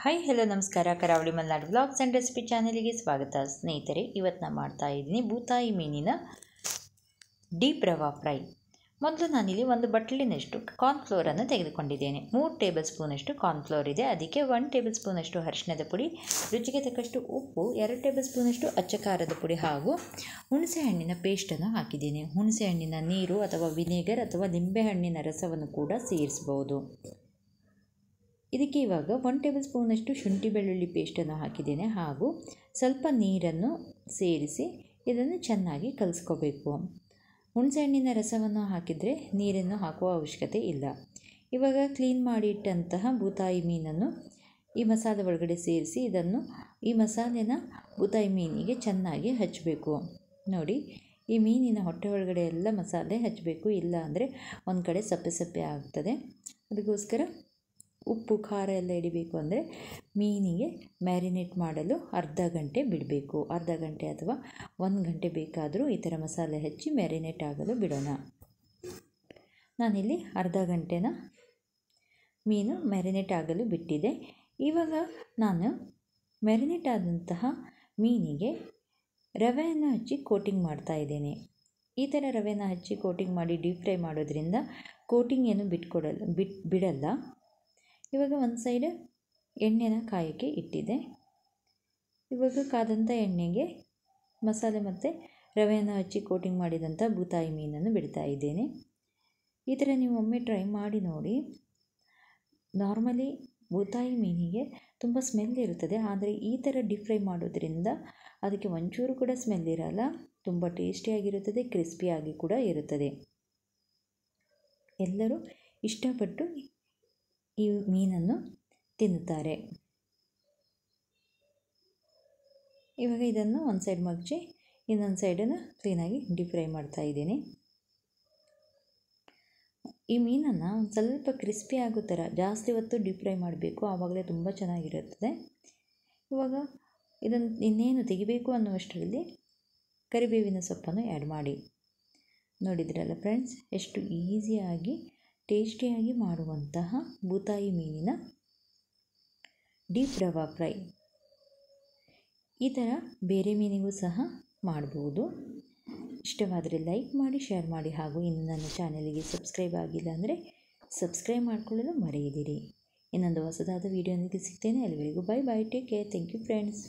hi hello ನಮಸ್ಕಾರ Karavali Malnadu blogs and recipe ಚಾನಲಿಗೆ ಸ್ವಾಗತ ಸ್ನೇಹಿತರೆ ಇವತ್ತು ನಾನು ಮಾಡ್ತಾ ಇದ್ದೀನಿ ಬೂತಾಯಿ ಮೀನಿನ ಡೀಪ್ ರವಾ ಫ್ರೈ ಮೊದಲು ನಾನಿಲ್ಲಿ ಒಂದು ಬಟ್ಲಿನಷ್ಟು ಕಾರ್ನ್ಫ್ಲೋರನ್ನು ತೆಗೆದುಕೊಂಡಿದ್ದೇನೆ ಮೂರು ಟೇಬಲ್ ಸ್ಪೂನಷ್ಟು ಕಾರ್ನ್ಫ್ಲೋರ್ ಇದೆ ಅದಕ್ಕೆ ಒನ್ ಟೇಬಲ್ ಸ್ಪೂನಷ್ಟು ಅರಿಶಿಣದ ಪುಡಿ ರುಚಿಗೆ ತಕ್ಕಷ್ಟು ಉಪ್ಪು ಎರಡು ಟೇಬಲ್ ಸ್ಪೂನಷ್ಟು ಅಚ್ಚಕಾರದ ಪುಡಿ ಹಾಗೂ ಹುಣಸೆಹಣ್ಣಿನ ಪೇಸ್ಟನ್ನು ಹಾಕಿದ್ದೇನೆ ಹುಣಸೆಹಣ್ಣಿನ ನೀರು ಅಥವಾ ವಿನೆಗರ್ ಅಥವಾ ನಿಂಬೆಹಣ್ಣಿನ ರಸವನ್ನು ಕೂಡ ಸೇರಿಸಬಹುದು ಇದಕ್ಕೆ ಇವಾಗ ಒನ್ ಟೇಬಲ್ ಸ್ಪೂನಷ್ಟು ಶುಂಠಿ ಬೆಳ್ಳುಳ್ಳಿ ಪೇಸ್ಟನ್ನು ಹಾಕಿದ್ದೇನೆ ಹಾಗೂ ಸ್ವಲ್ಪ ನೀರನ್ನು ಸೇರಿಸಿ ಇದನ್ನು ಚೆನ್ನಾಗಿ ಕಲಿಸ್ಕೋಬೇಕು ಹುಣಸೆಹಣ್ಣಿನ ರಸವನ್ನು ಹಾಕಿದರೆ ನೀರನ್ನು ಹಾಕುವ ಅವಶ್ಯಕತೆ ಇಲ್ಲ ಇವಾಗ ಕ್ಲೀನ್ ಮಾಡಿಟ್ಟಂತಹ ಬೂತಾಯಿ ಮೀನನ್ನು ಈ ಮಸಾಲೆ ಒಳಗಡೆ ಸೇರಿಸಿ ಇದನ್ನು ಈ ಮಸಾಲೆನ ಬೂತಾಯಿ ಮೀನಿಗೆ ಚೆನ್ನಾಗಿ ಹಚ್ಚಬೇಕು ನೋಡಿ ಈ ಮೀನಿನ ಹೊಟ್ಟೆ ಒಳಗಡೆ ಎಲ್ಲ ಮಸಾಲೆ ಹಚ್ಚಬೇಕು ಇಲ್ಲ ಅಂದರೆ ಒಂದು ಕಡೆ ಸಪ್ಪೆ ಸಪ್ಪೆ ಆಗ್ತದೆ ಅದಕ್ಕೋಸ್ಕರ ಉಪ್ಪು ಖಾರ ಎಲ್ಲ ಹಿಡಿಬೇಕು ಅಂದರೆ ಮೀನಿಗೆ ಮ್ಯಾರಿನೇಟ್ ಮಾಡಲು ಅರ್ಧ ಗಂಟೆ ಬಿಡಬೇಕು ಅರ್ಧ ಗಂಟೆ ಅಥವಾ ಒಂದು ಗಂಟೆ ಬೇಕಾದರೂ ಈ ಥರ ಮಸಾಲೆ ಹಚ್ಚಿ ಮ್ಯಾರಿನೇಟ್ ಆಗಲು ಬಿಡೋಣ ನಾನಿಲ್ಲಿ ಅರ್ಧ ಗಂಟೆನ ಮೀನು ಮ್ಯಾರಿನೇಟ್ ಆಗಲು ಬಿಟ್ಟಿದೆ ಇವಾಗ ನಾನು ಮ್ಯಾರಿನೇಟ್ ಆದಂತಹ ಮೀನಿಗೆ ರವೆಯನ್ನು ಹಚ್ಚಿ ಕೋಟಿಂಗ್ ಮಾಡ್ತಾ ಇದ್ದೇನೆ ಈ ಥರ ರವೆನ ಹಚ್ಚಿ ಕೋಟಿಂಗ್ ಮಾಡಿ ಡೀಪ್ ಫ್ರೈ ಮಾಡೋದ್ರಿಂದ ಕೋಟಿಂಗ್ ಏನು ಬಿಟ್ಕೊಡಲ್ಲ ಬಿಟ್ ಬಿಡಲ್ಲ ಇವಾಗ ಒಂದು ಸೈಡ್ ಎಣ್ಣೆನ ಕಾಯೋಕ್ಕೆ ಇಟ್ಟಿದೆ ಇವಾಗ ಕಾದಂಥ ಎಣ್ಣೆಗೆ ಮಸಾಲೆ ಮತ್ತು ರವೆಯನ್ನು ಹಚ್ಚಿ ಕೋಟಿಂಗ್ ಮಾಡಿದಂಥ ಬೂತಾಯಿ ಮೀನನ್ನು ಬಿಡ್ತಾ ಇದ್ದೇನೆ ಈ ಥರ ನೀವು ಒಮ್ಮೆ ಟ್ರೈ ಮಾಡಿ ನೋಡಿ ನಾರ್ಮಲಿ ಬೂತಾಯಿ ಮೀನಿಗೆ ತುಂಬ ಸ್ಮೆಲ್ ಇರುತ್ತದೆ ಆದರೆ ಈ ಥರ ಡಿಫ್ರೈ ಫ್ರೈ ಮಾಡೋದ್ರಿಂದ ಅದಕ್ಕೆ ಒಂಚೂರು ಕೂಡ ಸ್ಮೆಲ್ ಇರಲ್ಲ ತುಂಬ ಟೇಸ್ಟಿಯಾಗಿರುತ್ತದೆ ಕ್ರಿಸ್ಪಿಯಾಗಿ ಕೂಡ ಇರುತ್ತದೆ ಎಲ್ಲರೂ ಇಷ್ಟಪಟ್ಟು ಈ ಮೀನನ್ನು ತಿನ್ನುತ್ತಾರೆ ಇವಾಗ ಇದನ್ನು ಒಂದು ಸೈಡ್ ಮಗ್ಚಿ ಇನ್ನೊಂದು ಸೈಡನ್ನು ಕ್ಲೀನಾಗಿ ಡೀಪ್ ಫ್ರೈ ಮಾಡ್ತಾ ಇದ್ದೀನಿ ಈ ಮೀನನ್ನು ಒಂದು ಸ್ವಲ್ಪ ಕ್ರಿಸ್ಪಿ ಆಗೋ ಥರ ಜಾಸ್ತಿ ಹೊತ್ತು ಡೀಪ್ ಫ್ರೈ ಮಾಡಬೇಕು ಆವಾಗಲೇ ತುಂಬ ಚೆನ್ನಾಗಿರುತ್ತದೆ ಇವಾಗ ಇದನ್ನು ಇನ್ನೇನು ತೆಗಿಬೇಕು ಅನ್ನುವಷ್ಟರಲ್ಲಿ ಕರಿಬೇವಿನ ಸೊಪ್ಪನ್ನು ಆ್ಯಡ್ ಮಾಡಿ ನೋಡಿದ್ರಲ್ಲ ಫ್ರೆಂಡ್ಸ್ ಎಷ್ಟು ಈಸಿಯಾಗಿ ಟೇಸ್ಟಿಯಾಗಿ ಮಾಡುವಂತಹ ಬೂತಾಯಿ ಮೀನಿನ ಡೀಪ್ ರವಾ ಫ್ರೈ ಈ ಥರ ಬೇರೆ ಮೀನಿಗೂ ಸಹ ಮಾಡ್ಬೋದು ಇಷ್ಟವಾದರೆ ಲೈಕ್ ಮಾಡಿ ಶೇರ್ ಮಾಡಿ ಹಾಗೂ ಇನ್ನು ನನ್ನ ಚಾನಲಿಗೆ ಸಬ್ಸ್ಕ್ರೈಬ್ ಆಗಿಲ್ಲ ಅಂದರೆ ಸಬ್ಸ್ಕ್ರೈಬ್ ಮಾಡಿಕೊಳ್ಳಲು ಮರೆಯದಿರಿ ಇನ್ನೊಂದು ಹೊಸದಾದ ವೀಡಿಯೋನಿಗೆ ಸಿಗ್ತೇನೆ ಎಲ್ಲರಿಗೂ bye bye take care thank you friends